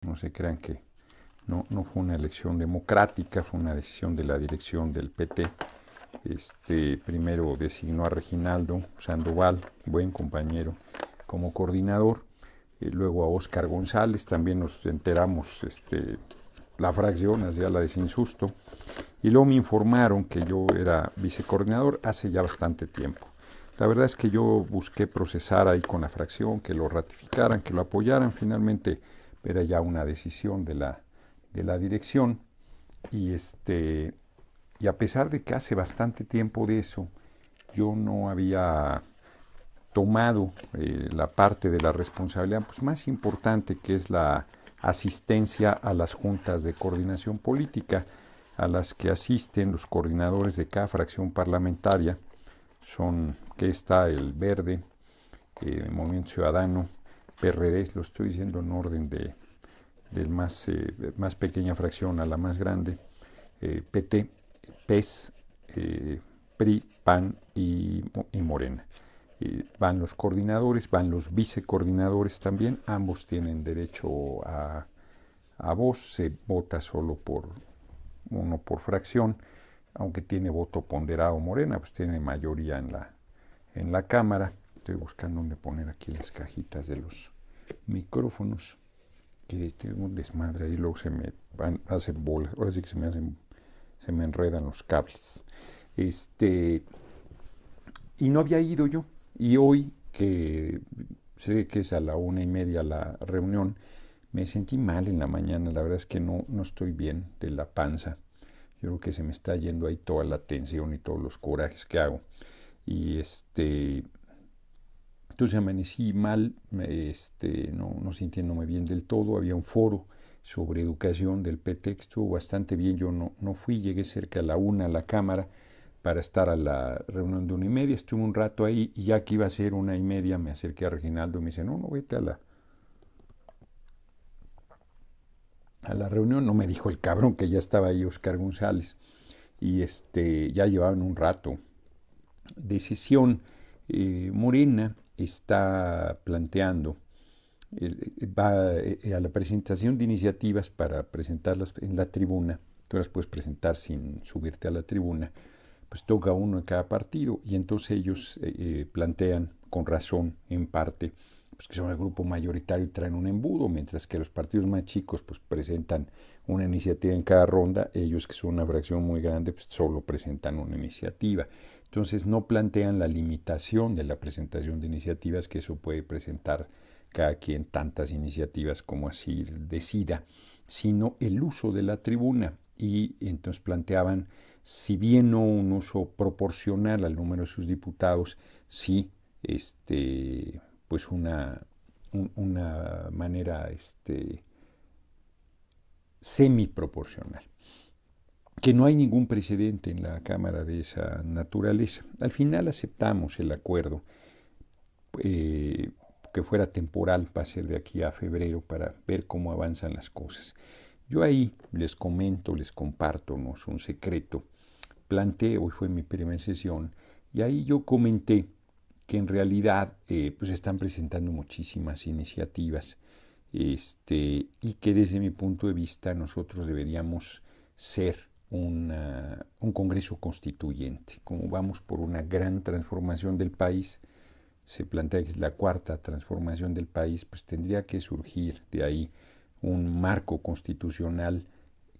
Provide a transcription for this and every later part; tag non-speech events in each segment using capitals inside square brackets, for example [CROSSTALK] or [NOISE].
No se crean que no, no fue una elección democrática, fue una decisión de la dirección del PT. Este, primero designó a Reginaldo Sandoval, buen compañero, como coordinador. luego a Óscar González, también nos enteramos este, la fracción hacia la de Sin Susto. Y luego me informaron que yo era vicecoordinador hace ya bastante tiempo. La verdad es que yo busqué procesar ahí con la fracción, que lo ratificaran, que lo apoyaran. Finalmente era ya una decisión de la, de la dirección. Y, este, y a pesar de que hace bastante tiempo de eso, yo no había tomado eh, la parte de la responsabilidad pues, más importante que es la asistencia a las juntas de coordinación política, a las que asisten los coordinadores de cada fracción parlamentaria, son que está el Verde, el eh, Movimiento Ciudadano, PRD, lo estoy diciendo en orden de, del más, eh, más pequeña fracción a la más grande, eh, PT, PES, eh, PRI, PAN y, y Morena. van los coordinadores, van los vicecoordinadores también, ambos tienen derecho a, a voz, se vota solo por uno por fracción, aunque tiene voto ponderado Morena, pues tiene mayoría en la, en la Cámara estoy buscando dónde poner aquí las cajitas de los micrófonos. Que tengo un desmadre Y luego se me van, hacen bolas. Ahora sí que se me hacen, se me enredan los cables. Este, y no había ido yo. Y hoy, que sé que es a la una y media la reunión, me sentí mal en la mañana. La verdad es que no, no estoy bien de la panza. Yo creo que se me está yendo ahí toda la tensión y todos los corajes que hago. Y este, entonces amanecí mal, este, no, no sintiéndome bien del todo. Había un foro sobre educación del pretexto, bastante bien. Yo no, no fui, llegué cerca a la una a la cámara para estar a la reunión de una y media. Estuve un rato ahí y ya que iba a ser una y media me acerqué a Reginaldo y me dice, no, no, vete a la, a la reunión. No me dijo el cabrón que ya estaba ahí Oscar González. Y este, ya llevaban un rato. Decisión eh, morena está planteando eh, va eh, a la presentación de iniciativas para presentarlas en la tribuna, tú las puedes presentar sin subirte a la tribuna, pues toca uno en cada partido y entonces ellos eh, plantean con razón en parte pues que son el grupo mayoritario y traen un embudo, mientras que los partidos más chicos pues presentan una iniciativa en cada ronda, ellos que son una fracción muy grande pues solo presentan una iniciativa. Entonces no plantean la limitación de la presentación de iniciativas, que eso puede presentar cada quien tantas iniciativas como así decida, sino el uso de la tribuna. Y entonces planteaban, si bien no un uso proporcional al número de sus diputados, sí este, pues una, manera este, proporcional que no hay ningún precedente en la Cámara de esa naturaleza. Al final aceptamos el acuerdo eh, que fuera temporal pase de aquí a febrero para ver cómo avanzan las cosas. Yo ahí les comento, les comparto, un secreto. Planteé, hoy fue mi primera sesión, y ahí yo comenté que en realidad se eh, pues están presentando muchísimas iniciativas este, y que desde mi punto de vista nosotros deberíamos ser un Congreso constituyente. Como vamos por una gran transformación del país, se plantea que es la cuarta transformación del país, pues tendría que surgir de ahí un marco constitucional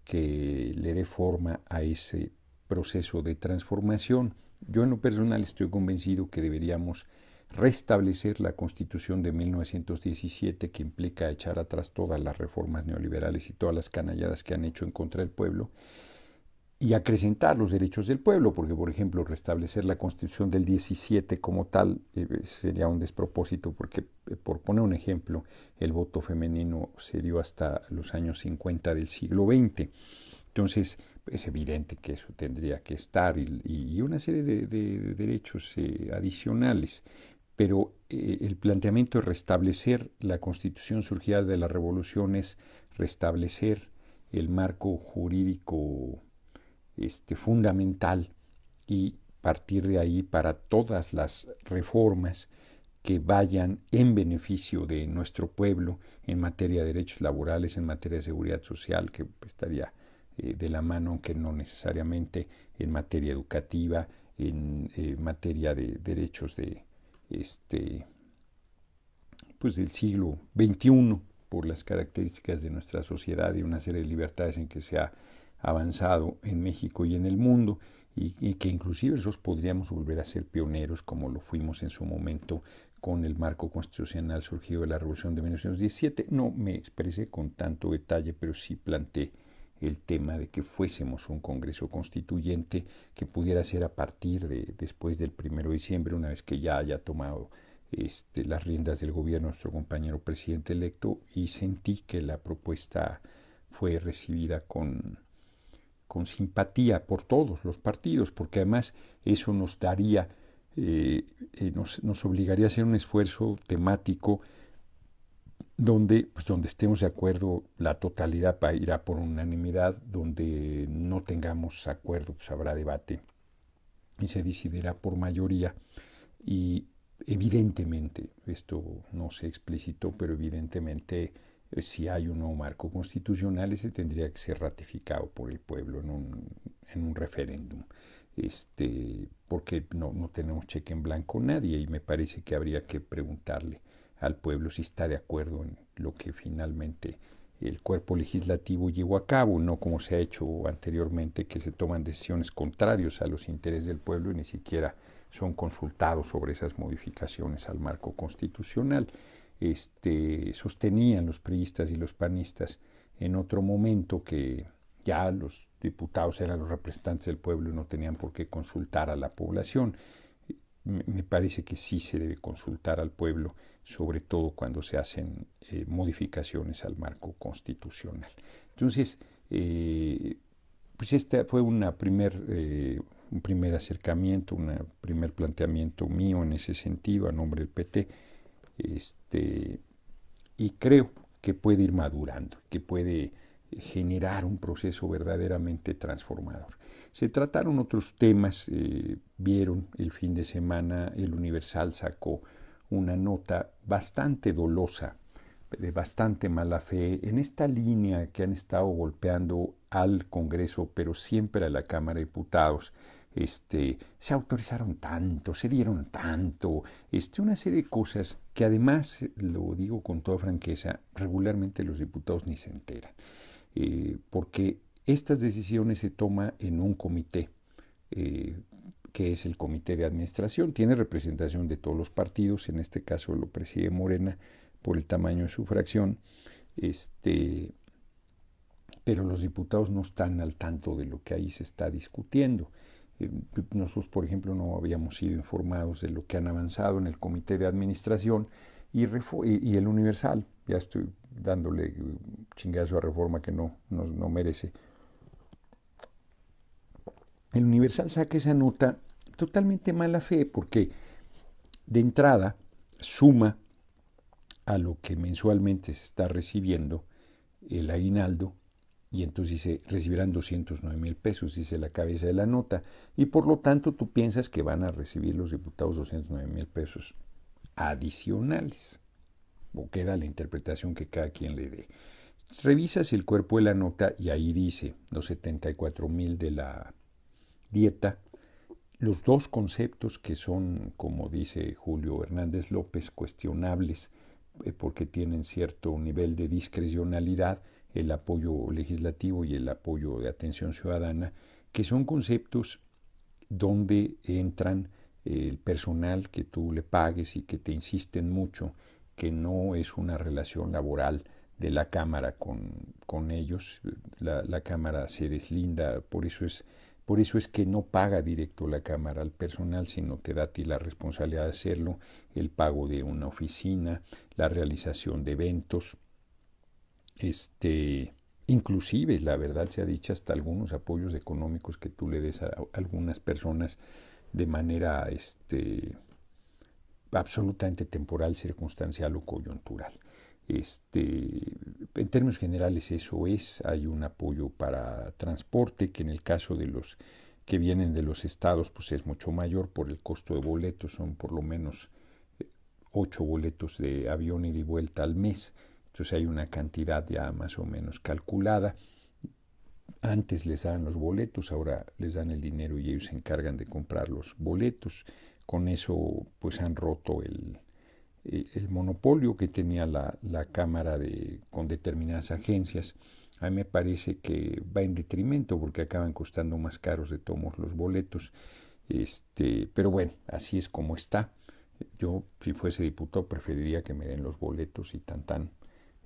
que le dé forma a ese proceso de transformación. Yo en lo personal estoy convencido que deberíamos restablecer la constitución de 1917 que implica echar atrás todas las reformas neoliberales y todas las canalladas que han hecho en contra del pueblo y acrecentar los derechos del pueblo, porque por ejemplo restablecer la constitución del 17 como tal eh, sería un despropósito, porque eh, por poner un ejemplo, el voto femenino se dio hasta los años 50 del siglo XX. Entonces es evidente que eso tendría que estar y, una serie de, derechos eh, adicionales. Pero el planteamiento de restablecer la constitución surgida de la revolución es restablecer el marco jurídico este, fundamental y partir de ahí para todas las reformas que vayan en beneficio de nuestro pueblo en materia de derechos laborales, en materia de seguridad social, que estaría eh, de la mano, aunque no necesariamente en materia educativa, en eh, materia de derechos de este pues del siglo XXI por las características de nuestra sociedad y una serie de libertades en que se ha avanzado en México y en el mundo y, que inclusive esos podríamos volver a ser pioneros como lo fuimos en su momento con el marco constitucional surgido de la Revolución de 1917. No me expresé con tanto detalle, pero sí planteé el tema de que fuésemos un Congreso Constituyente que pudiera ser a partir de después del 1 de diciembre, una vez que ya haya tomado este, las riendas del gobierno nuestro compañero presidente electo, y sentí que la propuesta fue recibida con, con simpatía por todos los partidos, porque además eso nos daría, eh, eh, nos, obligaría a hacer un esfuerzo temático donde, pues, donde estemos de acuerdo, la totalidad irá por unanimidad, donde no tengamos acuerdo, pues habrá debate y se decidirá por mayoría. Y evidentemente, esto no se explicitó, pero evidentemente eh, si hay un nuevo marco constitucional, ese tendría que ser ratificado por el pueblo en un, referéndum. Este, porque no, no, tenemos cheque en blanco nadie y me parece que habría que preguntarle al pueblo si está de acuerdo en lo que finalmente el cuerpo legislativo llevó a cabo, no como se ha hecho anteriormente, que se toman decisiones contrarias a los intereses del pueblo y ni siquiera son consultados sobre esas modificaciones al marco constitucional este, sostenían los priistas y los panistas en otro momento que ya los diputados eran los representantes del pueblo y no tenían por qué consultar a la población. Me parece que sí se debe consultar al pueblo, sobre todo cuando se hacen eh, modificaciones al marco constitucional. Entonces, eh, pues este fue eh, un primer acercamiento, un primer planteamiento mío en ese sentido a nombre del PT este, y creo que puede ir madurando, que puede generar un proceso verdaderamente transformador. Se trataron otros temas, eh, vieron el fin de semana, el Universal sacó una nota bastante dolosa, de bastante mala fe, en esta línea que han estado golpeando al Congreso, pero siempre a la Cámara de Diputados, este, se autorizaron tanto, se dieron tanto, este, una serie de cosas que además, lo digo con toda franqueza, regularmente los diputados ni se enteran, eh, porque estas decisiones se toman en un comité. Eh, que es el comité de administración, tiene representación de todos los partidos, en este caso lo preside Morena por el tamaño de su fracción, este, pero los diputados no están al tanto de lo que ahí se está discutiendo. Eh, nosotros, por ejemplo, no habíamos sido informados de lo que han avanzado en el comité de administración y, el universal. Ya estoy dándole eh, chingazo a reforma que no, no, no merece. El universal saca esa nota totalmente mala fe porque de entrada suma a lo que mensualmente se está recibiendo el aguinaldo y entonces dice, recibirán 209 mil pesos, dice la cabeza de la nota. Y por lo tanto tú piensas que van a recibir los diputados 209 mil pesos adicionales. O queda la interpretación que cada quien le dé. Revisas el cuerpo de la nota y ahí dice los 74 mil de la dieta. Los dos conceptos que son, como dice Julio Hernández López, cuestionables eh, porque tienen cierto nivel de discrecionalidad el apoyo legislativo y el apoyo de atención ciudadana, que son conceptos donde entran eh, el personal que tú le pagues y que te insisten mucho que no es una relación laboral de la Cámara con, con ellos. La, Cámara se deslinda, por eso, es, por eso es que no paga directo la Cámara al personal, sino te da a ti la responsabilidad de hacerlo, el pago de una oficina, la realización de eventos, este, inclusive, la verdad se ha dicho, hasta algunos apoyos económicos que tú le des a algunas personas de manera este, absolutamente temporal, circunstancial o coyuntural. Este, en términos generales eso es, hay un apoyo para transporte que en el caso de los que vienen de los estados pues es mucho mayor por el costo de boletos, son por lo menos eh, ocho boletos de avión y de vuelta al mes. Entonces hay una cantidad ya más o menos calculada. Antes les daban los boletos, ahora les dan el dinero y ellos se encargan de comprar los boletos. Con eso pues han roto el, eh, monopolio que tenía la, Cámara de, con determinadas agencias. A mí me parece que va en detrimento porque acaban costando más caros de tomos los boletos. Este, pero bueno, así es como está. Yo, si fuese diputado, preferiría que me den los boletos y tan tan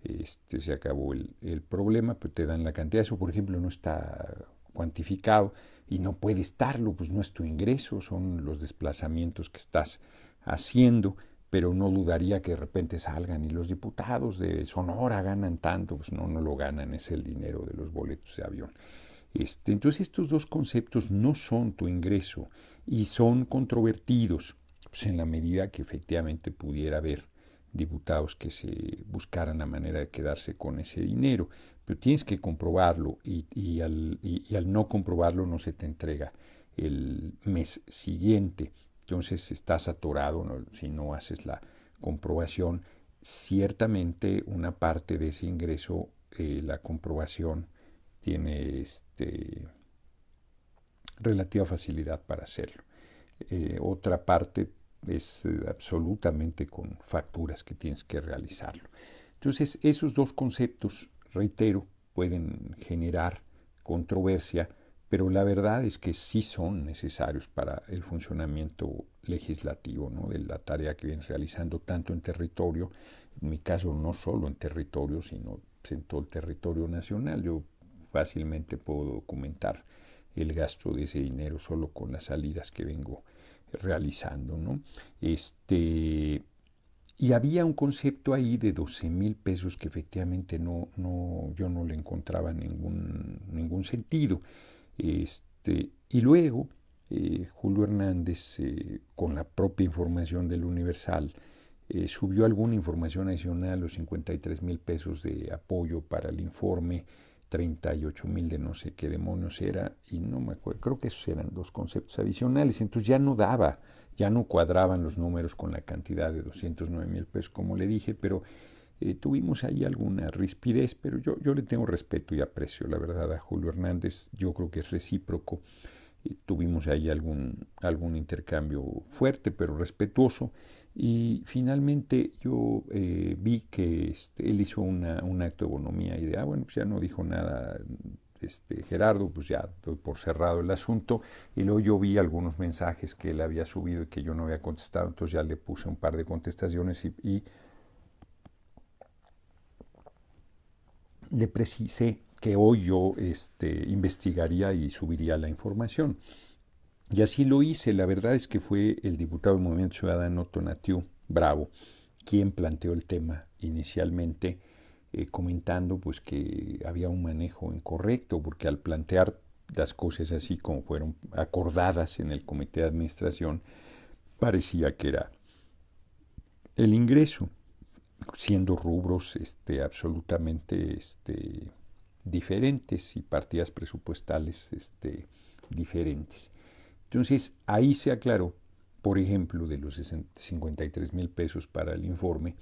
este, se acabó el, problema, pero pues, te dan la cantidad. Eso, por ejemplo, no está cuantificado y no puede estarlo, pues no es tu ingreso, son los desplazamientos que estás haciendo, pero no dudaría que de repente salgan y los diputados de Sonora ganan tanto, pues no, no lo ganan, es el dinero de los boletos de avión. Este, entonces estos dos conceptos no son tu ingreso y son controvertidos pues, en la medida que efectivamente pudiera haber diputados que se buscaran la manera de quedarse con ese dinero, pero tienes que comprobarlo y, al, no comprobarlo no se te entrega el mes siguiente. Entonces estás atorado si no haces la comprobación. Ciertamente una parte de ese ingreso, eh, la comprobación tiene este, relativa facilidad para hacerlo. Eh, otra parte es eh, absolutamente con facturas que tienes que realizarlo. Entonces, esos dos conceptos, reitero, pueden generar controversia, pero la verdad es que sí son necesarios para el funcionamiento legislativo, ¿no? de la tarea que vienes realizando tanto en territorio, en mi caso no solo en territorio, sino en todo el territorio nacional. Yo fácilmente puedo documentar el gasto de ese dinero solo con las salidas que vengo realizando. ¿no? Este, y había un concepto ahí de 12 mil pesos que efectivamente no, no, yo no le encontraba ningún, ningún sentido. Este, y luego eh, Julio Hernández, eh, con la propia información del Universal, eh, subió alguna información adicional, los 53 mil pesos de apoyo para el informe 38 mil de no sé qué demonios era, y no me acuerdo, creo que esos eran dos conceptos adicionales, entonces ya no daba, ya no cuadraban los números con la cantidad de 209 mil pesos, como le dije, pero eh, tuvimos ahí alguna rispidez, pero yo, yo, le tengo respeto y aprecio, la verdad, a Julio Hernández, yo creo que es recíproco, eh, tuvimos ahí algún, algún intercambio fuerte, pero respetuoso, y finalmente yo eh, vi que este, él hizo una, un acto de bonomía y de, ah, bueno, pues ya no dijo nada este, Gerardo, pues ya doy por cerrado el asunto. Y luego yo vi algunos mensajes que él había subido y que yo no había contestado, entonces ya le puse un par de contestaciones y, le precisé que hoy yo este, investigaría y subiría la información. Y así lo hice. La verdad es que fue el diputado del Movimiento Ciudadano Tonatiu Bravo quien planteó el tema inicialmente, eh, comentando pues que había un manejo incorrecto, porque al plantear las cosas así como fueron acordadas en el comité de administración, parecía que era el ingreso, siendo rubros este, absolutamente este, diferentes y partidas presupuestales este, diferentes. Entonces ahí se aclaró, por ejemplo, de los 53 mil pesos para el informe,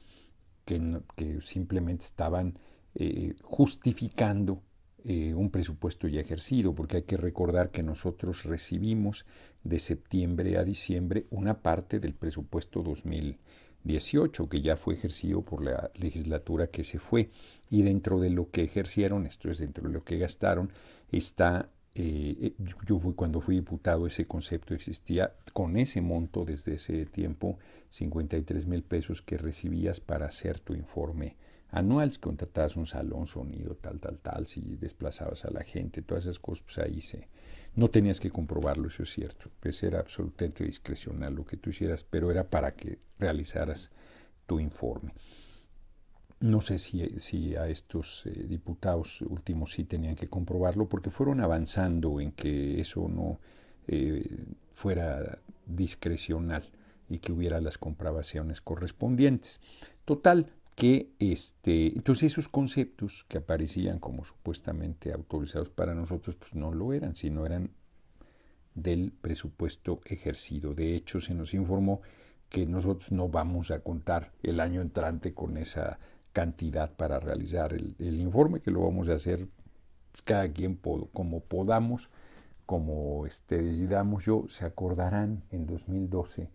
que, simplemente estaban eh, justificando eh, un presupuesto ya ejercido, porque hay que recordar que nosotros recibimos de septiembre a diciembre una parte del presupuesto 2018, que ya fue ejercido por la legislatura que se fue, y dentro de lo que ejercieron, esto es, dentro de lo que gastaron, está eh, eh, yo fui, cuando fui diputado ese concepto existía con ese monto desde ese tiempo, 53 mil pesos que recibías para hacer tu informe anual, si contratabas un salón, sonido, tal, tal, tal, si desplazabas a la gente, todas esas cosas, pues ahí se... No tenías que comprobarlo, eso es cierto, pues era absolutamente discrecional lo que tú hicieras, pero era para que realizaras tu informe. No sé si, si a estos eh, diputados últimos sí tenían que comprobarlo, porque fueron avanzando en que eso no eh, fuera discrecional y que hubiera las comprobaciones correspondientes. Total, que este, entonces esos conceptos que aparecían como supuestamente autorizados para nosotros, pues no lo eran, sino eran del presupuesto ejercido. De hecho, se nos informó que nosotros no vamos a contar el año entrante con esa cantidad para realizar el, informe, que lo vamos a hacer pues, cada quien como podamos, como este, decidamos. Yo, se acordarán, en 2012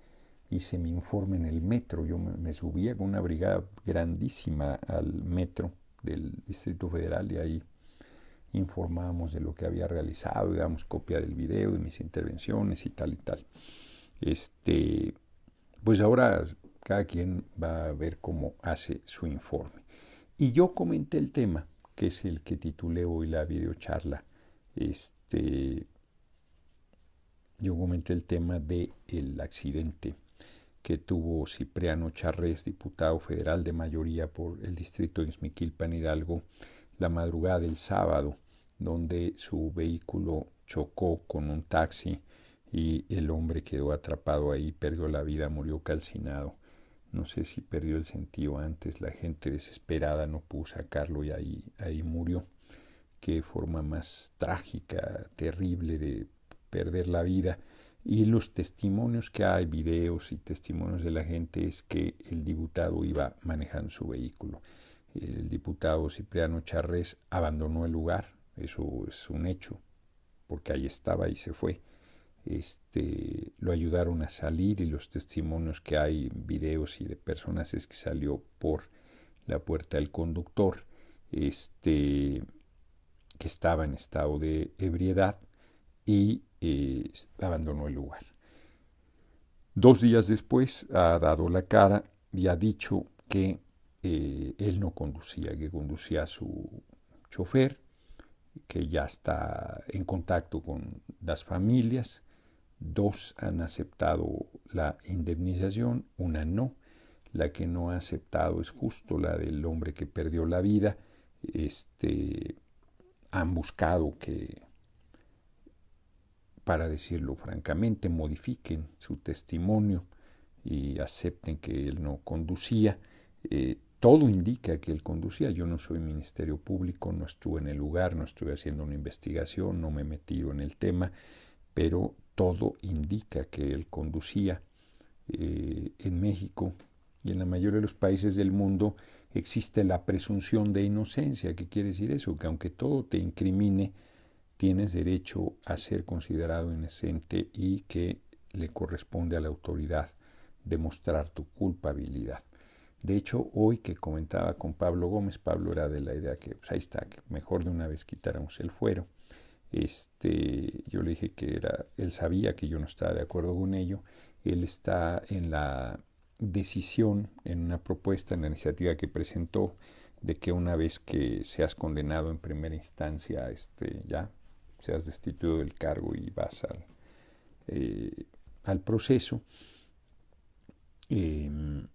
hice mi informe en el metro. Yo me, subía con una brigada grandísima al metro del Distrito Federal y ahí informábamos de lo que había realizado, y damos copia del video, de mis intervenciones y tal y tal. Este, pues ahora cada quien va a ver cómo hace su informe. Y yo comenté el tema, que es el que titulé hoy la videocharla. Este, yo comenté el tema del el accidente que tuvo Cipriano Charres diputado federal de mayoría por el distrito de Izmiquilpan Hidalgo, la madrugada del sábado, donde su vehículo chocó con un taxi y el hombre quedó atrapado ahí, perdió la vida, murió calcinado. No sé si perdió el sentido antes, la gente desesperada no pudo sacarlo y ahí, ahí murió. Qué forma más trágica, terrible de perder la vida. Y los testimonios que hay, videos y testimonios de la gente, es que el diputado iba manejando su vehículo. El diputado Cipriano Charrés abandonó el lugar, eso es un hecho, porque ahí estaba y se fue este, lo ayudaron a salir y los testimonios que hay en videos y de personas es que salió por la puerta del conductor, este, que estaba en estado de ebriedad y eh, abandonó el lugar. Dos días después ha dado la cara y ha dicho que eh, él no conducía, que conducía a su chofer, que ya está en contacto con las familias Dos han aceptado la indemnización, una no. La que no ha aceptado es justo la del hombre que perdió la vida. Este, han buscado que, para decirlo francamente, modifiquen su testimonio y acepten que él no conducía. Eh, todo indica que él conducía. Yo no soy Ministerio Público, no estuve en el lugar, no estuve haciendo una investigación, no me he metido en el tema, pero todo indica que él conducía. Eh, en México y en la mayoría de los países del mundo existe la presunción de inocencia. ¿Qué quiere decir eso? Que aunque todo te incrimine, tienes derecho a ser considerado inocente y que le corresponde a la autoridad demostrar tu culpabilidad. De hecho, hoy que comentaba con Pablo Gómez, Pablo era de la idea que pues ahí está, que mejor de una vez quitáramos el fuero este, yo le dije que era, él sabía que yo no estaba de acuerdo con ello. Él está en la decisión, en una propuesta, en la iniciativa que presentó, de que una vez que seas condenado en primera instancia, este, ya seas destituido del cargo y vas al, eh, proceso, em,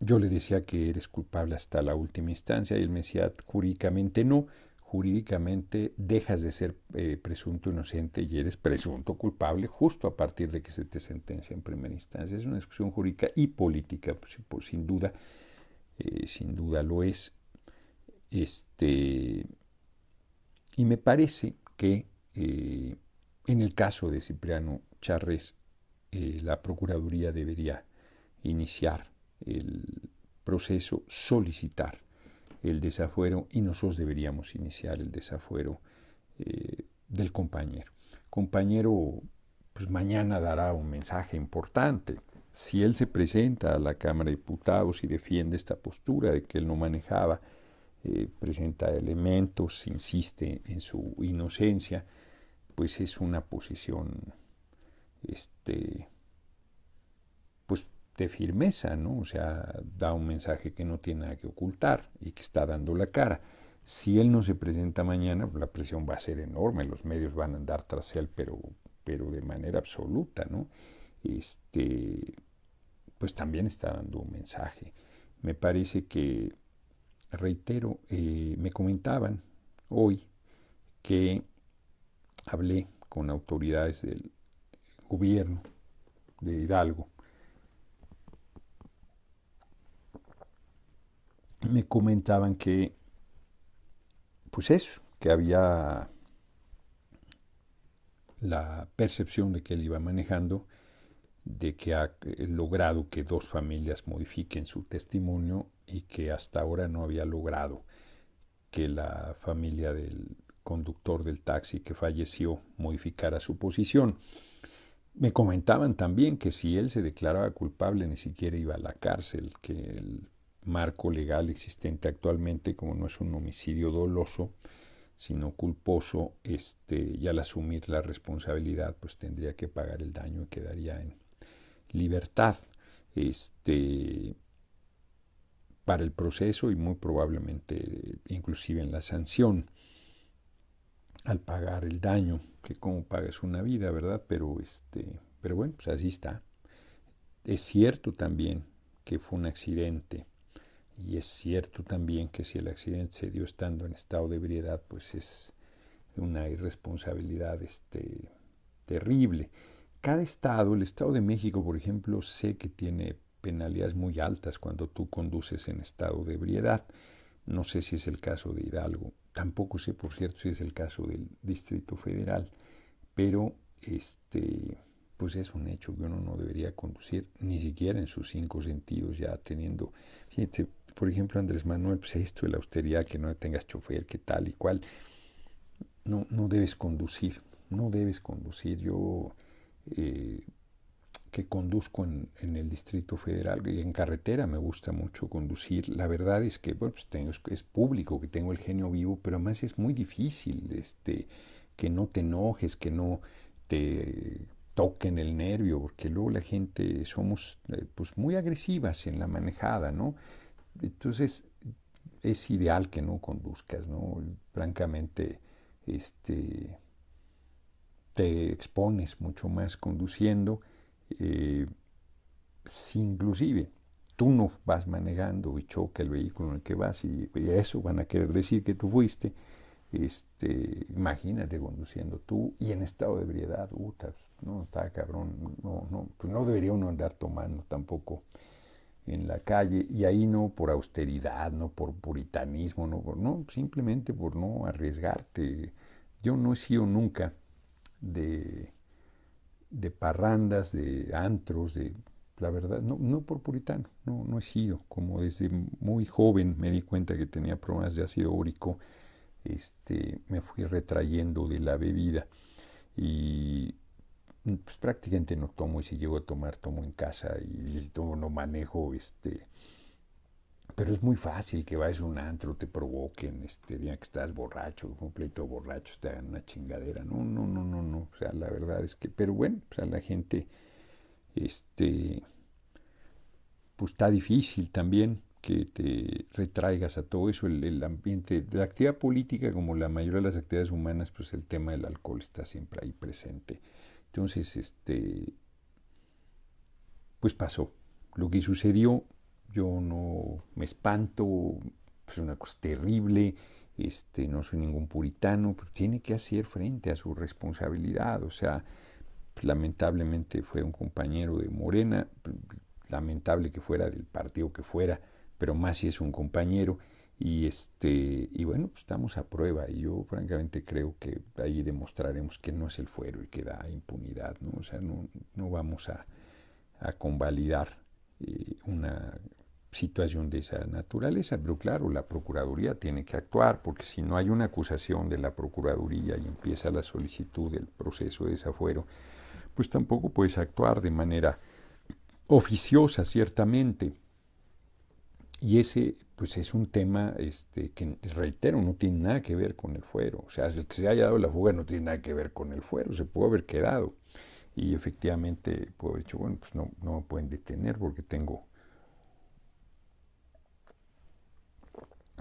yo le decía que eres culpable hasta la última instancia y él me decía, jurídicamente no, jurídicamente dejas de ser eh, presunto inocente y eres presunto culpable justo a partir de que se te sentencia en primera instancia. Es una discusión jurídica y política, pues, pues, sin duda, eh, sin duda lo es. Este, y me parece que eh, en el caso de Cipriano Charres, la Procuraduría debería iniciar el proceso, solicitar el desafuero y nosotros deberíamos iniciar el desafuero eh, del compañero. Compañero, pues mañana dará un mensaje importante. Si él se presenta a la Cámara de Diputados y defiende esta postura de que él no manejaba, eh, presenta elementos, insiste en su inocencia, pues es una posición este, de firmeza, ¿no? O sea, da un mensaje que no tiene nada que ocultar y que está dando la cara. Si él no se presenta mañana, pues, la presión va a ser enorme, los medios van a andar tras él, pero, pero de manera absoluta, ¿no? Este, pues también está dando un mensaje. Me parece que, reitero, eh, me comentaban hoy que hablé con autoridades del gobierno de Hidalgo me comentaban que, pues eso, que había la percepción de que él iba manejando, de que ha logrado que dos familias modifiquen su testimonio y que hasta ahora no había logrado que la familia del conductor del taxi que falleció modificara su posición. Me comentaban también que si él se declaraba culpable ni siquiera iba a la cárcel, que el marco legal existente actualmente, como no es un homicidio doloso, sino culposo, este, y al asumir la responsabilidad, pues tendría que pagar el daño y quedaría en libertad este, para el proceso y muy probablemente inclusive en la sanción al pagar el daño, que como pagas una vida, ¿verdad? Pero, este, pero bueno, pues así está. Es cierto también que fue un accidente y es cierto también que si el accidente se dio estando en estado de ebriedad, pues es una irresponsabilidad este, terrible. Cada estado, el Estado de México, por ejemplo, sé que tiene penalidades muy altas cuando tú conduces en estado de ebriedad. No sé si es el caso de Hidalgo, tampoco sé, por cierto, si es el caso del Distrito Federal, pero este, pues es un hecho que uno no debería conducir ni siquiera en sus cinco sentidos, ya teniendo, fíjense, por ejemplo, Andrés Manuel, pues esto de la austeridad, que no tengas chofer, que tal y cual, no, no debes conducir, no debes conducir. Yo eh, que conduzco en, el Distrito Federal y en carretera me gusta mucho conducir. La verdad es que pues, es, público, que tengo el genio vivo, pero además es muy difícil este, que no te enojes, que no te toquen el nervio, porque luego la gente somos eh, pues muy agresivas en la manejada, ¿no? Entonces, es ideal que no conduzcas, ¿no? Francamente, este, te expones mucho más conduciendo. Eh, si inclusive tú no vas manejando y choca el vehículo en el que vas y, y eso van a querer decir que tú fuiste, este, imagínate conduciendo tú y en estado de ebriedad, uh, no, está cabrón, no, no, pues no debería uno andar tomando tampoco en la calle, y ahí no por austeridad, no por puritanismo, no, no simplemente por no arriesgarte. Yo no he sido nunca de, de parrandas, de antros, de la verdad, no, por puritano, no, no he sido. Como desde muy joven me di cuenta que tenía problemas de ácido úrico, este, me fui retrayendo de la bebida. Y pues prácticamente no tomo y si llego a tomar, tomo en casa y si tomo, no manejo, este... Pero es muy fácil que vayas a un antro, te provoquen, este, día que estás borracho, completo borracho, te hagan una chingadera. No, no, no, no, no. O sea, la verdad es que, pero bueno, o sea, la gente, este, pues está difícil también que te retraigas a todo eso, el, ambiente ambiente, la actividad política, como la mayoría de las actividades humanas, pues el tema del alcohol está siempre ahí presente. Entonces, este, pues pasó. Lo que sucedió, yo no me espanto, es una cosa terrible, este, no soy ningún puritano, pero tiene que hacer frente a su responsabilidad. O sea, lamentablemente fue un compañero de Morena, lamentable que fuera del partido que fuera, pero más si es un compañero. Y, este, y bueno, pues estamos a prueba. Y yo francamente creo que ahí demostraremos que no es el fuero y que da impunidad, ¿no? O sea, no, vamos a, a convalidar eh, una situación de esa naturaleza. Pero claro, la Procuraduría tiene que actuar, porque si no hay una acusación de la Procuraduría y empieza la solicitud del proceso de desafuero, pues tampoco puedes actuar de manera oficiosa, ciertamente y ese pues es un tema este, que, reitero, no tiene nada que ver con el fuero. O sea, el que se haya dado la fuga no tiene nada que ver con el fuero, se puede haber quedado. Y efectivamente puedo haber dicho, bueno, pues no, me pueden detener porque tengo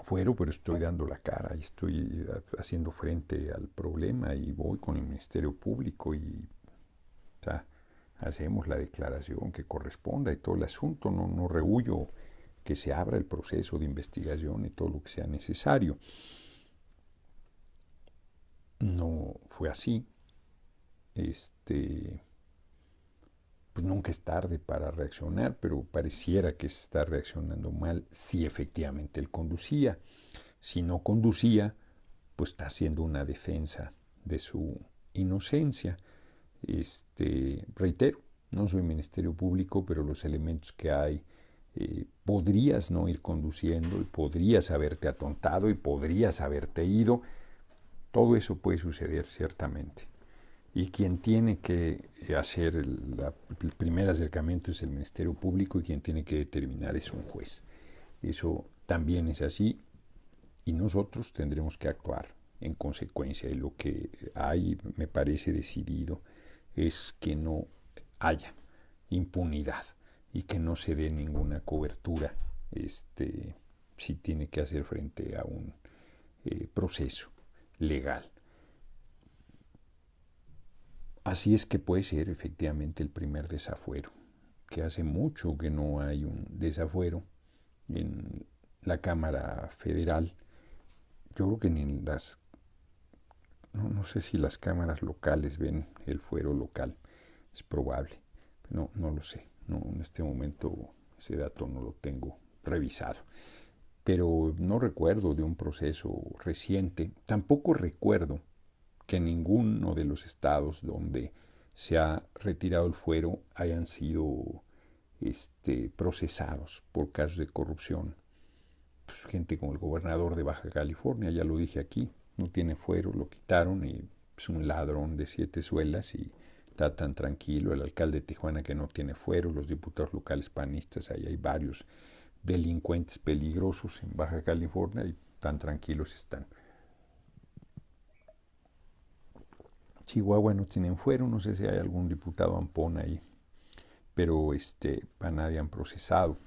fuero, pero estoy dando la cara y estoy eh, haciendo frente al problema y voy con el Ministerio Público y hacemos la declaración que corresponda y todo el asunto, no, no rehuyo que se abra el proceso de investigación y todo lo que sea necesario. No fue así. Este, pues nunca es tarde para reaccionar, pero pareciera que se está reaccionando mal si efectivamente él conducía. Si no conducía, pues está haciendo una defensa de su inocencia. Este, reitero, no soy Ministerio Público, pero los elementos que hay eh, podrías no ir conduciendo y podrías haberte atontado y podrías haberte ido. Todo eso puede suceder ciertamente. Y quien tiene que eh, hacer el, el primer acercamiento es el Ministerio Público y quien tiene que determinar es un juez. Eso también es así y nosotros tendremos que actuar en consecuencia. Y lo que hay, me parece decidido, es que no haya impunidad y que no se dé ninguna cobertura este, si tiene que hacer frente a un eh, proceso legal. Así es que puede ser efectivamente el primer desafuero, que hace mucho que no hay un desafuero en la Cámara Federal. Yo creo que ni en las, no, no sé si las cámaras locales ven el fuero local, es probable, no, no lo sé. No, en este momento ese dato no lo tengo revisado. Pero no recuerdo de un proceso reciente. Tampoco recuerdo que ninguno de los estados donde se ha retirado el fuero hayan sido este, procesados por casos de corrupción. Pues, gente como el gobernador de Baja California, ya lo dije aquí, no tiene fuero, lo quitaron y es un ladrón de siete suelas y está tan tranquilo, el alcalde de Tijuana que no tiene fuero, los diputados locales panistas, ahí hay varios delincuentes peligrosos en Baja California y tan tranquilos están. Chihuahua no tienen fuero, no sé si hay algún diputado ampón ahí, pero este, para nadie han procesado.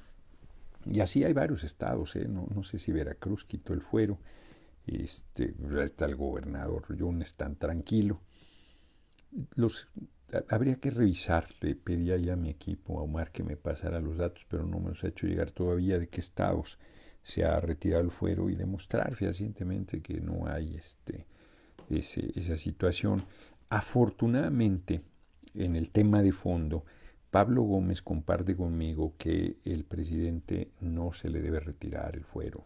Y así hay varios estados, ¿eh? no, sé si Veracruz quitó el fuero, este, está el gobernador Yunes tan tranquilo. Los habría que revisar. Le pedí ya a mi equipo, a Omar, que me pasara los datos, pero no me los ha hecho llegar todavía de qué estados se ha retirado el fuero y demostrar fehacientemente que no hay este, esa situación. Afortunadamente, en el tema de fondo, Pablo Gómez comparte conmigo que el presidente no se le debe retirar el fuero.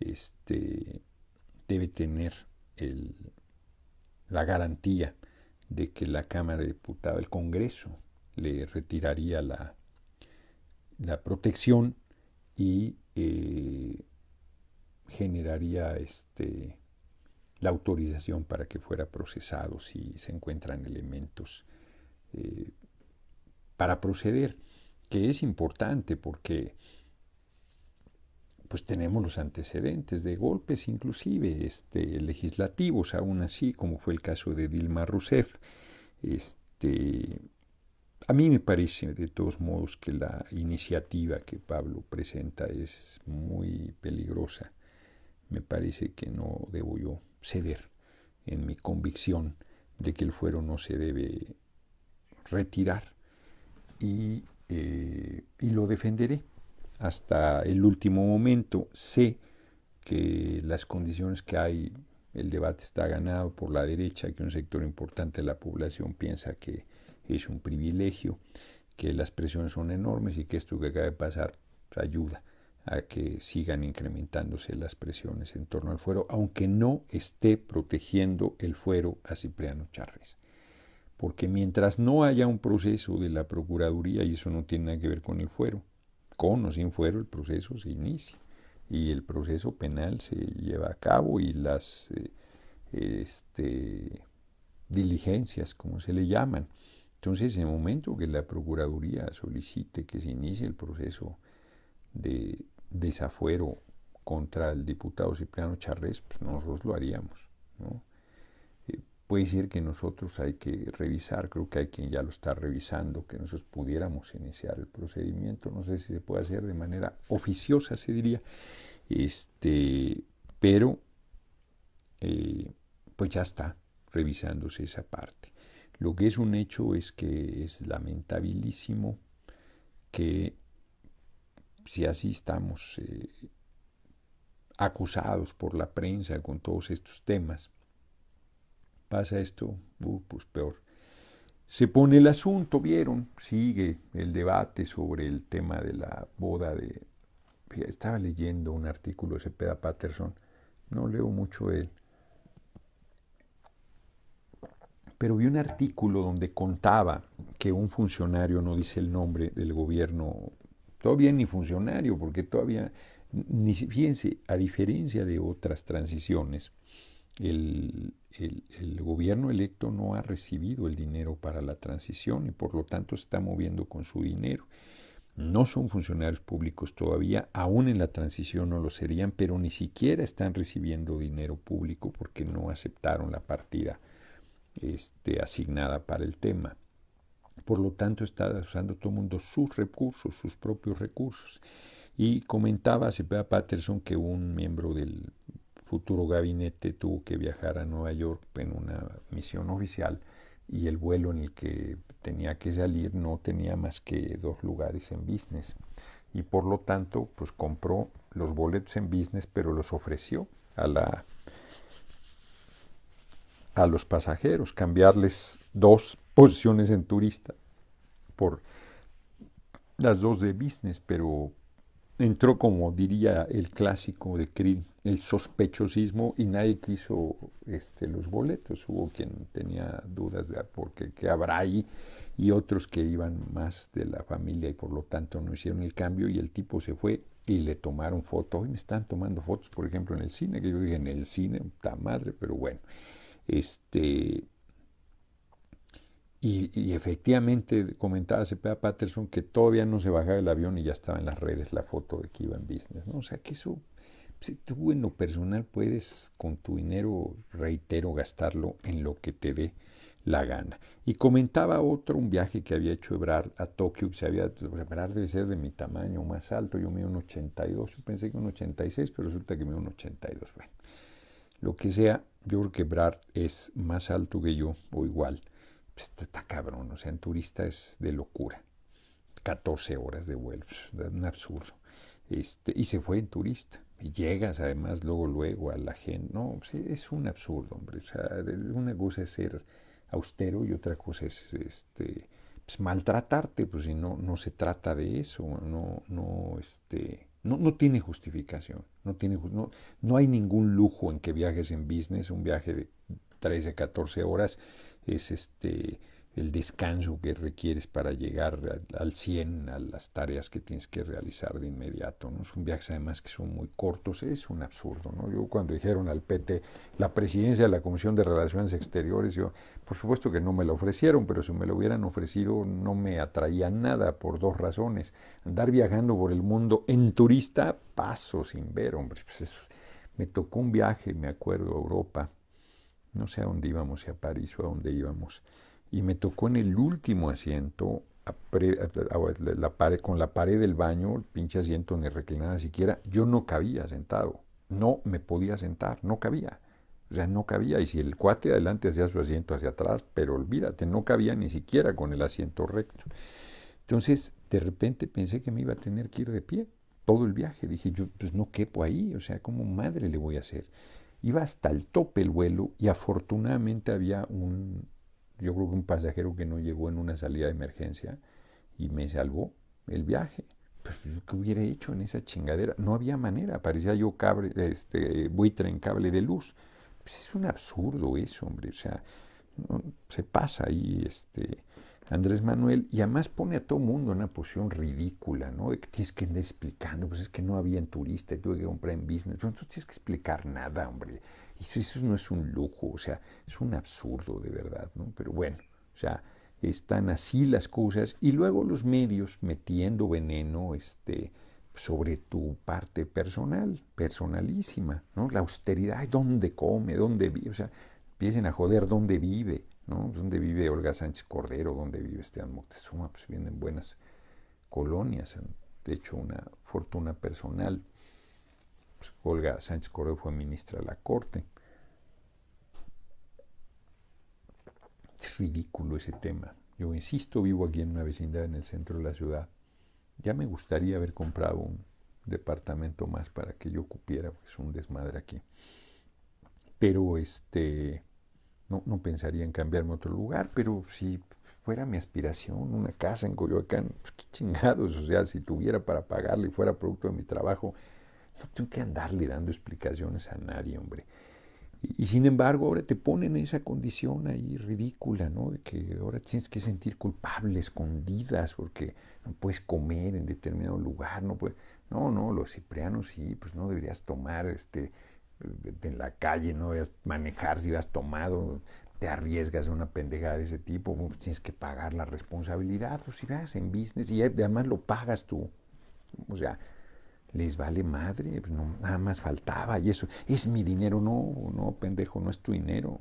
Este, debe tener la garantía de que la Cámara de Diputados, el Congreso, le retiraría la, la protección y eh, generaría este, la autorización para que fuera procesado si se encuentran elementos eh, para proceder, que es importante porque pues tenemos los antecedentes de golpes, inclusive este, legislativos, aún así, como fue el caso de Dilma Rousseff. Este, a mí me parece, de todos modos, que la iniciativa que Pablo presenta es muy peligrosa. Me parece que no debo yo ceder en mi convicción de que el fuero no se debe retirar y, eh, y lo defenderé hasta el último momento. Sé que las condiciones que hay, el debate está ganado por la derecha, que un sector importante de la población piensa que es un privilegio, que las presiones son enormes y que esto que acaba de pasar ayuda a que sigan incrementándose las presiones en torno al fuero, aunque no esté protegiendo el fuero a Cipriano Charres. Porque mientras no haya un proceso de la Procuraduría, y eso no tiene nada que ver con el fuero, con o sin fuero, el proceso se inicia y el proceso penal se lleva a cabo y las eh, este, diligencias, como se le llaman. Entonces, en el momento que la Procuraduría solicite que se inicie el proceso de desafuero contra el diputado Cipriano Charrés, pues nosotros lo haríamos. ¿no? puede ser que nosotros hay que revisar, creo que hay quien ya lo está revisando, que nosotros pudiéramos iniciar el procedimiento, no sé si se puede hacer de manera oficiosa, se diría, este, pero eh, pues ya está revisándose esa parte. Lo que es un hecho es que es lamentabilísimo que si así estamos eh, acusados por la prensa con todos estos temas, pasa esto, pues peor. Se pone el asunto, vieron, sigue el debate sobre el tema de la boda de... Estaba leyendo un artículo de Cepeda Patterson, no leo mucho él, pero vi un artículo donde contaba que un funcionario, no dice el nombre del gobierno, todavía ni funcionario, porque todavía, ni fíjense, a diferencia de otras transiciones, el, gobierno electo no ha recibido el dinero para la transición y por lo tanto está moviendo con su dinero. No son funcionarios públicos todavía, aún en la transición no lo serían, pero ni siquiera están recibiendo dinero público porque no aceptaron la partida este, asignada para el tema. Por lo tanto, está usando todo el mundo sus recursos, sus propios recursos. Y comentaba Cepeda Patterson que un miembro del futuro gabinete tuvo que viajar a Nueva York en una misión oficial y el vuelo en el que tenía que salir no tenía más que dos lugares en business. Y por lo tanto, pues compró los boletos en business, pero los ofreció a la a los pasajeros, cambiarles dos posiciones en turista por las dos de business, pero entró como diría el clásico de Krill el sospechosismo y nadie quiso este, los boletos. Hubo quien tenía dudas de ah, porque qué habrá ahí y otros que iban más de la familia y por lo tanto no hicieron el cambio y el tipo se fue y le tomaron fotos. Hoy me están tomando fotos, por ejemplo, en el cine, que yo dije en el cine, puta madre, pero bueno. Este, y, efectivamente comentaba Cepeda Patterson que todavía no se bajaba el avión y ya estaba en las redes la foto de que iba en business. ¿no? O sea que eso tú en lo personal puedes con tu dinero, reitero, gastarlo en lo que te dé la gana. Y comentaba otro, un viaje que había hecho Ebrar a Tokio, que se había, Ebrard debe ser de mi tamaño más alto, yo mido un 82, yo pensé que un 86, pero resulta que mido un 82. Bueno, lo que sea, yo creo que Ebrar es más alto que yo, o igual. Pues, está cabrón, o sea, en turista es de locura. 14 horas de vuelo, un absurdo. Este, y se fue en turista y llegas además luego, luego a la gente. No, es un absurdo, hombre. O sea, una cosa es ser austero y otra cosa es este, pues, maltratarte, pues si no, no se trata de eso, no, no, este, no, no tiene justificación, no, tiene, no, no hay ningún lujo en que viajes en business, un viaje de 13, 14 horas es este el descanso que requieres para llegar al 100 a las tareas que tienes que realizar de inmediato. ¿no? Son viajes además que son muy cortos, es un absurdo. ¿no? Yo cuando dijeron al PT la presidencia de la Comisión de Relaciones Exteriores, yo por supuesto que no me lo ofrecieron, pero si me lo hubieran ofrecido no me atraía nada por dos razones. Andar viajando por el mundo en turista, paso sin ver, hombre. Pues me tocó un viaje, me acuerdo, a Europa. No sé a dónde íbamos, a París o a dónde íbamos y me tocó en el último asiento, la pared, con la pared del baño, el pinche asiento ni reclinada siquiera, yo no cabía sentado, no me podía sentar, no cabía. O sea, no cabía, y si el cuate adelante hacía su asiento hacia atrás, pero olvídate, no cabía ni siquiera con el asiento recto. Entonces, de repente pensé que me iba a tener que ir de pie todo el viaje. Dije, yo pues no quepo ahí, o sea, ¿cómo madre le voy a hacer? Iba hasta el tope el vuelo y afortunadamente había un, yo creo que un pasajero que no llegó en una salida de emergencia y me salvó el viaje. Pues, ¿qué hubiera hecho en esa chingadera? No había manera, parecía yo cabre este, buitre en cable de luz. Pues, es un absurdo eso, hombre. O sea, se pasa ahí este, Andrés Manuel y además pone a todo mundo en una posición ridícula, ¿no? que tienes que andar explicando, pues es que no había en turista y tuve que comprar en business. no tienes que explicar nada, hombre. Eso, no es un lujo, o sea, es un absurdo de verdad, ¿no? Pero bueno, o sea, están así las cosas y luego los medios metiendo veneno este, sobre tu parte personal, personalísima, ¿no? La austeridad, ¿dónde come? ¿Dónde vive? O sea, empiecen a joder dónde vive, ¿no? ¿Dónde vive Olga Sánchez Cordero? ¿Dónde vive Esteban Moctezuma? Pues vienen buenas colonias, han hecho una fortuna personal. Pues, Olga Sánchez Cordero fue ministra de la Corte. Es ridículo ese tema. Yo insisto, vivo aquí en una vecindad en el centro de la ciudad. Ya me gustaría haber comprado un departamento más para que yo ocupiera, pues, un desmadre aquí. Pero este, no, pensaría en cambiarme a otro lugar, pero si fuera mi aspiración, una casa en Coyoacán, pues qué chingados, o sea, si tuviera para pagarle y fuera producto de mi trabajo, no tengo que andarle dando explicaciones a nadie, hombre. Y, sin embargo, ahora te ponen en esa condición ahí ridícula, ¿no? De que ahora tienes que sentir culpable, escondidas, porque no puedes comer en determinado lugar, no puedes... No, no, los ciprianos sí, pues no deberías tomar este en la calle, no deberías manejar si vas tomado, te arriesgas a una pendejada de ese tipo, pues tienes que pagar la responsabilidad, pues si vas en business y además lo pagas tú. O sea, les vale madre, pues, no, nada más faltaba y eso, es mi dinero, no, no, pendejo, no es tu dinero,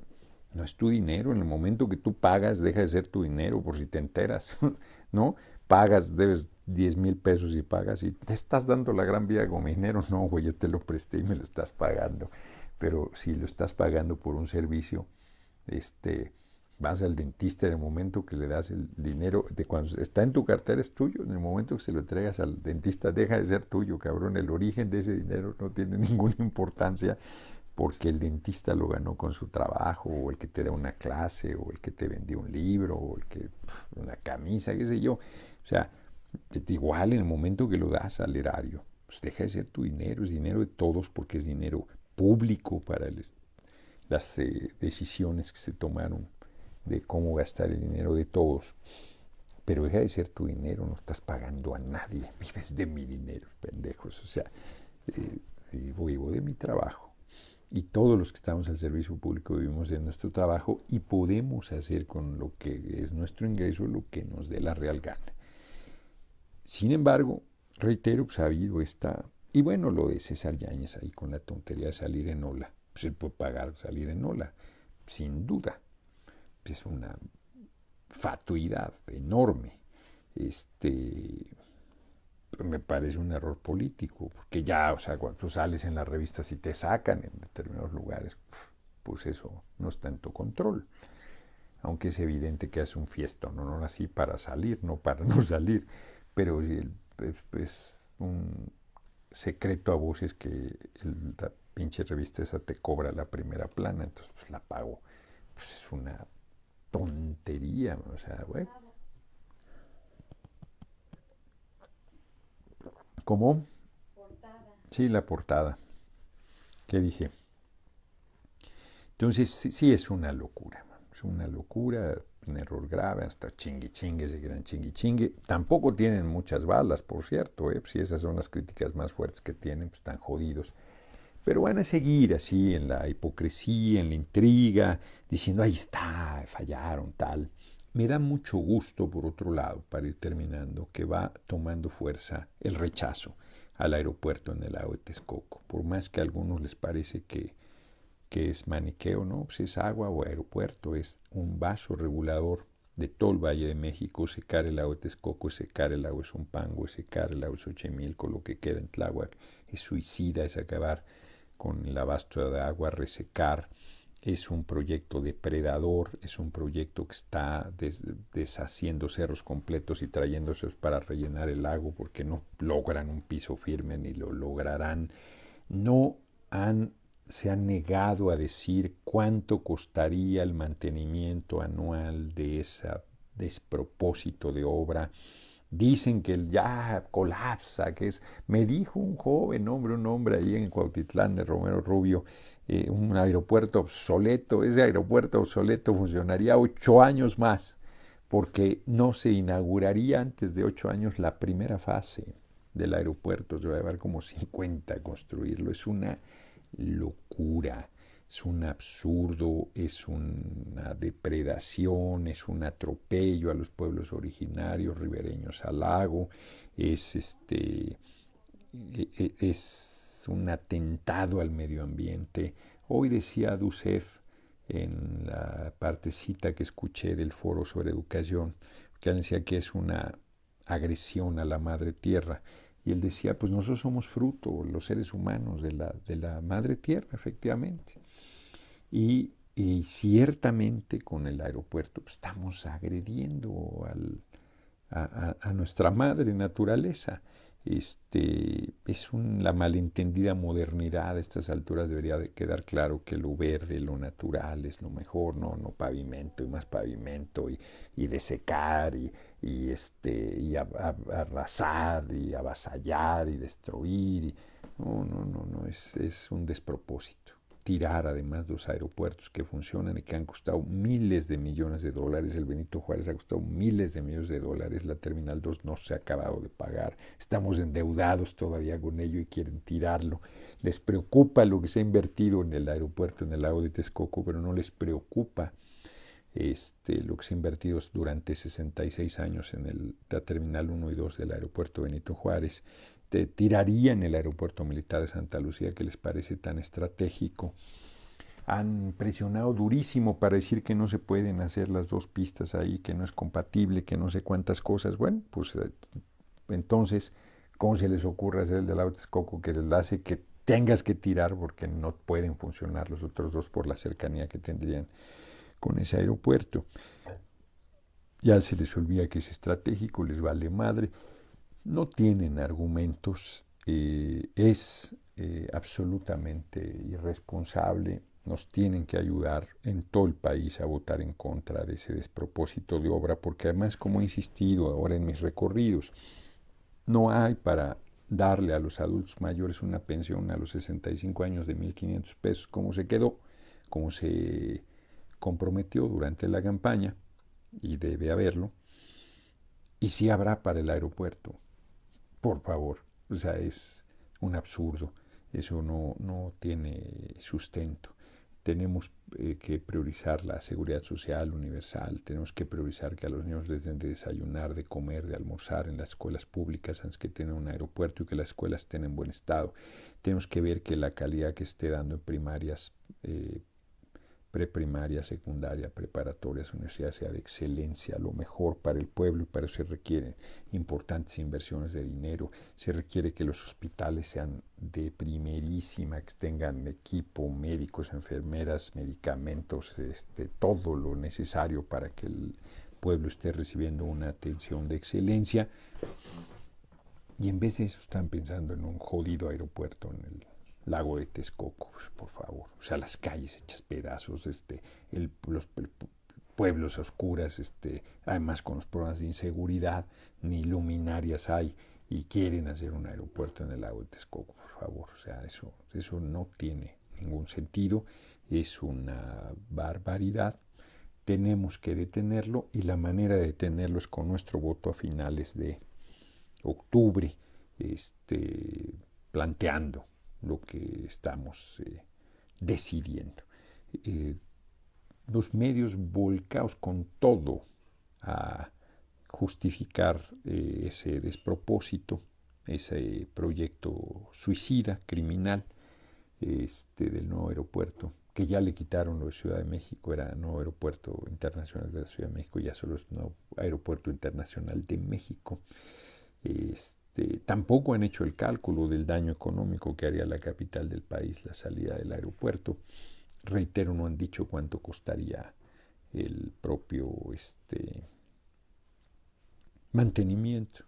no es tu dinero, en el momento que tú pagas deja de ser tu dinero por si te enteras, [LAUGHS] ¿no? Pagas, debes 10 mil pesos y pagas y te estás dando la gran vida con mi dinero, [LAUGHS] no, güey, yo te lo presté y me lo estás pagando, pero si lo estás pagando por un servicio, este, Vas al dentista en el momento que le das el dinero, de cuando está en tu cartera es tuyo, en el momento que se lo entregas al dentista deja de ser tuyo, cabrón. El origen de ese dinero no tiene [LAUGHS] ninguna importancia porque el dentista lo ganó con su trabajo, o el que te da una clase, o el que te vendió un libro, o el que una camisa, qué sé yo. O sea, igual en el momento que lo das al erario, pues deja de ser tu dinero, es dinero de todos porque es dinero público para las eh, decisiones que se tomaron de cómo gastar el dinero de todos. Pero deja de ser tu dinero, no estás pagando a nadie, [LAUGHS] vives de mi dinero, pendejos. O sea, vivo eh, de mi trabajo. Y todos los que estamos al servicio público vivimos de nuestro trabajo y podemos hacer con lo que es nuestro ingreso lo que nos dé la real gana. Sin embargo, reitero, pues ha habido esta... Y bueno, lo de César Yañez ahí con la tontería de salir en ola. Pues él puede pagar salir en ola, sin duda es una fatuidad enorme. Este me parece un error político, porque ya, o sea, cuando tú sales en las revistas y te sacan en determinados lugares, pues eso no está en tu control. Aunque es evidente que hace un fiesto, no, no así para salir, no para no [LAUGHS] salir, pero es, un secreto a voces que la pinche revista esa te cobra la primera plana, entonces pues, la pago. Pues es una tontería, o sea, güey. ¿Cómo? Sí, la portada. ¿Qué dije? Entonces, sí, es una locura. Es una locura, un error grave, hasta chingue chingue, se gran chingue chingue. Tampoco tienen muchas balas, por cierto, ¿eh? si esas son las críticas más fuertes que tienen, pues están jodidos. Pero van a seguir así en la hipocresía, en la intriga, diciendo, ahí está, fallaron, tal. Me da mucho gusto, por otro lado, para ir terminando, que va tomando fuerza el rechazo al aeropuerto en el lago de Texcoco. Por más que a algunos les parece que, que es maniqueo, no, pues es agua o aeropuerto, es un vaso regulador de todo el Valle de México, secar el lago de Texcoco, secar el lago de pango, secar el lago de con lo que queda en Tláhuac, es suicida, es acabar con el abasto de agua resecar. Es un proyecto depredador, es un proyecto que está deshaciendo cerros completos y trayéndose para rellenar el lago porque no logran un piso firme ni lo lograrán. No han se han negado a decir cuánto costaría el mantenimiento anual de ese despropósito de obra dicen que ya colapsa, que es... Me dijo un joven hombre, un hombre ahí en Cuautitlán de Romero Rubio, eh, un aeropuerto obsoleto, ese aeropuerto obsoleto funcionaría ocho años más, porque no se inauguraría antes de ocho años la primera fase del aeropuerto, se va a llevar como 50 a construirlo, es una locura es un absurdo, es una depredación, es un atropello a los pueblos originarios ribereños al lago, es este e, e, es un atentado al medio ambiente. Hoy decía Ducef en la partecita que escuché del foro sobre educación, que él decía que es una agresión a la madre tierra. Y él decía, pues nosotros somos fruto, los seres humanos, de la, de la madre tierra, efectivamente. Y, ciertamente con el aeropuerto estamos agrediendo a, nuestra madre naturaleza. Este, es un, la malentendida modernidad a estas alturas debería quedar claro que lo verde, lo natural es lo mejor, no, no pavimento y más pavimento y, desecar y, este, y arrasar y avasallar y destruir. no, no, no, no, es un despropósito tirar, además, dos aeropuertos que funcionan y que han costado miles de millones de dólares. El Benito Juárez ha costado miles de millones de dólares. La Terminal 2 no se ha acabado de pagar. Estamos endeudados todavía con ello y quieren tirarlo. Les preocupa lo que se ha invertido en el aeropuerto en el lago de Texcoco, pero no les preocupa este, lo que se ha invertido durante 66 años en la Terminal 1 y 2 del aeropuerto Benito Juárez tiraría tirarían el aeropuerto militar de Santa Lucía que les parece tan estratégico. Han presionado durísimo para decir que no se pueden hacer las dos pistas ahí, que no es compatible, que no sé cuántas cosas. Bueno, pues eh, entonces, ¿cómo se les ocurre hacer el de la Coco que les hace que tengas que tirar porque no pueden funcionar los otros dos por la cercanía que tendrían con ese aeropuerto? Ya se les olvida que es estratégico, les vale madre no tienen argumentos, eh, es eh, absolutamente irresponsable, nos tienen que ayudar en todo el país a votar en contra de ese despropósito de obra, porque además, como he insistido ahora en mis recorridos, no hay para darle a los adultos mayores una pensión a los 65 años de 1.500 pesos, como se quedó, como se comprometió durante la campaña, y debe haberlo, y sí habrá para el aeropuerto, por favor. O sea, es un absurdo. Eso no, no tiene sustento. Tenemos eh, que priorizar la seguridad social universal, tenemos que priorizar que a los niños les den de desayunar, de comer, de almorzar en las escuelas públicas, antes que tengan un aeropuerto y que las escuelas estén en buen estado. Tenemos que ver que la calidad que esté dando en primarias eh, preprimaria, secundaria, preparatorias, universidades sea de excelencia, lo mejor para el pueblo y para eso se requieren importantes inversiones de dinero, se requiere que los hospitales sean de primerísima, que tengan equipo, médicos, enfermeras, medicamentos, este, todo lo necesario para que el pueblo esté recibiendo una atención de excelencia. Y en vez de eso están pensando en un jodido aeropuerto en el lago de Texcoco, pues, por favor. O sea, las calles hechas pedazos, este, los pueblos oscuras, este, además con los problemas de inseguridad, ni luminarias hay y quieren hacer un aeropuerto en el lago de Texcoco, por favor. O sea, eso, eso no tiene ningún sentido, es una barbaridad. Tenemos que detenerlo y la manera de detenerlo es con nuestro voto a finales de octubre, este, planteando lo que estamos eh, decidiendo. Eh, los medios volcados con todo a justificar eh, ese despropósito, ese proyecto suicida, criminal, este, del nuevo aeropuerto, que ya le quitaron lo de Ciudad de México, era nuevo aeropuerto internacional de la Ciudad de México, ya solo es nuevo aeropuerto internacional de México. Este, este, tampoco han hecho el cálculo del daño económico que haría la capital del país la salida del aeropuerto. Reitero, no han dicho cuánto costaría el propio este, mantenimiento.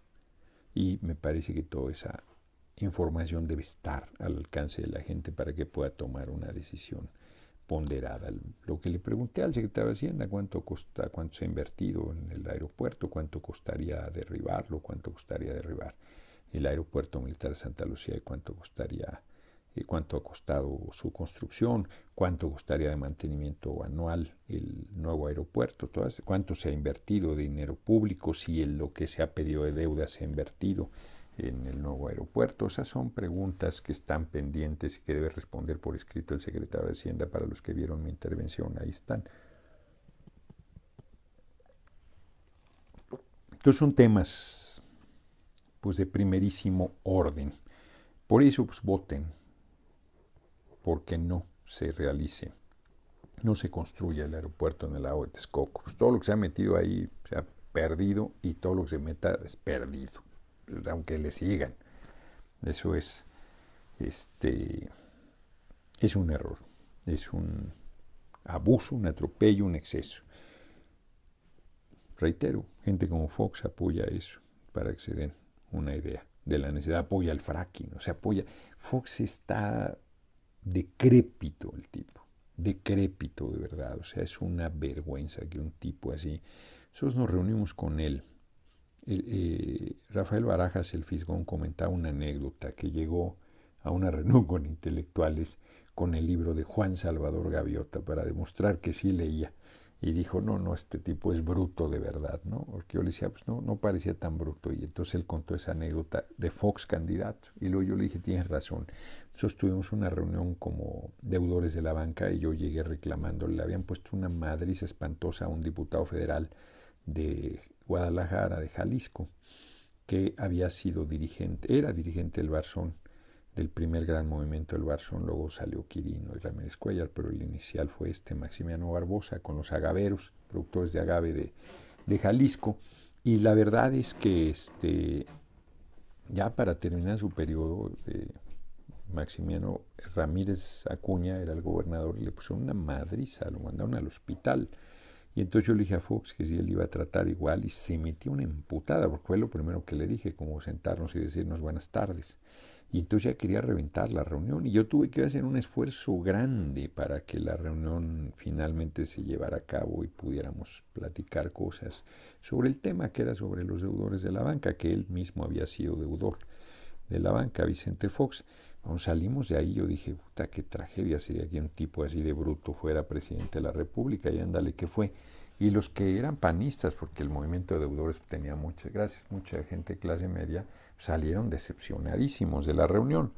Y me parece que toda esa información debe estar al alcance de la gente para que pueda tomar una decisión ponderada. Lo que le pregunté al secretario de Hacienda, cuánto, cuánto se ha invertido en el aeropuerto, cuánto costaría derribarlo, cuánto costaría derribar el aeropuerto militar de Santa Lucía y cuánto costaría eh, cuánto ha costado su construcción, cuánto costaría de mantenimiento anual el nuevo aeropuerto, cuánto se ha invertido de dinero público, si en lo que se ha pedido de deuda se ha invertido en el nuevo aeropuerto? Esas son preguntas que están pendientes y que debe responder por escrito el secretario de Hacienda para los que vieron mi intervención. Ahí están. Entonces son temas pues de primerísimo orden. Por eso pues, voten porque no se realice, no se construya el aeropuerto en el agua de Texcoco. Pues, todo lo que se ha metido ahí se ha perdido y todo lo que se meta es perdido aunque le sigan. Eso es, este, es un error, es un abuso, un atropello, un exceso. Reitero, gente como Fox apoya eso, para que se den una idea de la necesidad, apoya el fracking, o sea, apoya. Fox está decrépito el tipo, decrépito de verdad, o sea, es una vergüenza que un tipo así. Nosotros nos reunimos con él eh, Rafael Barajas, el Fisgón, comentaba una anécdota que llegó a una [LAUGHS] reunión con intelectuales con el libro de Juan Salvador Gaviota para demostrar que sí leía. Y dijo, no, no, este tipo es bruto de verdad, ¿no? Porque yo le decía, pues no, no parecía tan bruto. Y entonces él contó esa anécdota de Fox candidato. Y luego yo le dije, tienes razón. Entonces tuvimos una reunión como deudores de la banca y yo llegué reclamando. Le habían puesto una madriz espantosa a un diputado federal de Guadalajara de Jalisco, que había sido dirigente, era dirigente del Barzón, del primer gran movimiento del Barzón, luego salió Quirino y Ramírez Cuellar, pero el inicial fue este Maximiano Barbosa con los agaveros, productores de agave de, Jalisco. Y la verdad es que este, ya para terminar su periodo, eh, Maximiano Ramírez Acuña era el gobernador, le pusieron una madriza, lo mandaron al hospital y entonces yo le dije a Fox que si él iba a tratar igual y se metió una emputada, porque fue lo primero que le dije, como sentarnos y decirnos buenas tardes. Y entonces ya quería reventar la reunión y yo tuve que hacer un esfuerzo grande para que la reunión finalmente se llevara a cabo y pudiéramos platicar cosas sobre el tema que era sobre los deudores de la banca, que él mismo había sido deudor de la banca, Vicente Fox. Cuando salimos de ahí, yo dije, puta, qué tragedia sería que un tipo así de bruto fuera presidente de la República, y ándale, ¿qué fue? Y los que eran panistas, porque el movimiento de deudores tenía muchas gracias, mucha gente de clase media, salieron decepcionadísimos de la reunión.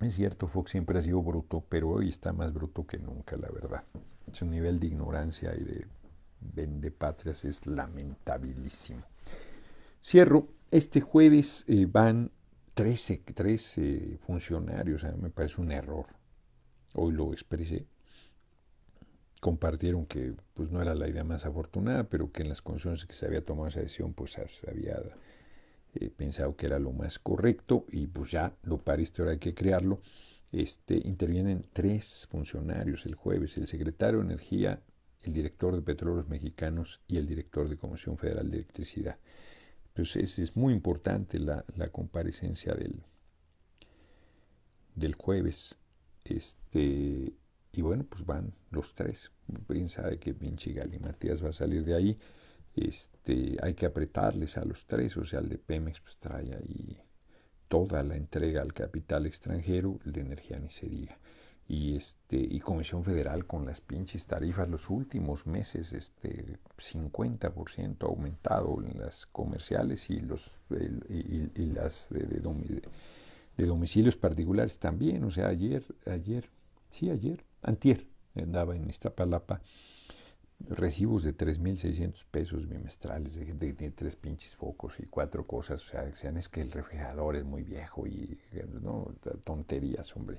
Es cierto, Fox siempre ha sido bruto, pero hoy está más bruto que nunca, la verdad. Su nivel de ignorancia y de vendepatrias es lamentabilísimo. Cierro. Este jueves eh, van 13, funcionarios, me parece un error. Hoy lo expresé. Compartieron que pues, no era la idea más afortunada, pero que en las condiciones que se había tomado esa decisión, pues había eh, pensado que era lo más correcto y pues ya lo pariste, ahora hay que crearlo. Este, intervienen tres funcionarios el jueves, el secretario de Energía, el director de Petróleos Mexicanos y el director de Comisión Federal de Electricidad. Pues es, muy importante la, la comparecencia del, del jueves. Este, y bueno, pues van los tres. Bien sabe que Gali y Matías va a salir de ahí. Este, hay que apretarles a los tres, o sea, el de Pemex pues, trae ahí toda la entrega al capital extranjero, de energía ni se diga y, este, y Comisión Federal con las pinches tarifas los últimos meses, este, 50% aumentado en las comerciales y, los, y, las de, domicilios particulares también. O sea, ayer, ayer, sí, ayer, antier, andaba en Iztapalapa recibos de 3.600 pesos bimestrales de gente que tiene tres pinches focos y cuatro cosas, o sea, sean es que el refrigerador es muy viejo y no, tonterías, hombre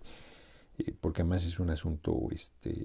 porque además es un asunto este,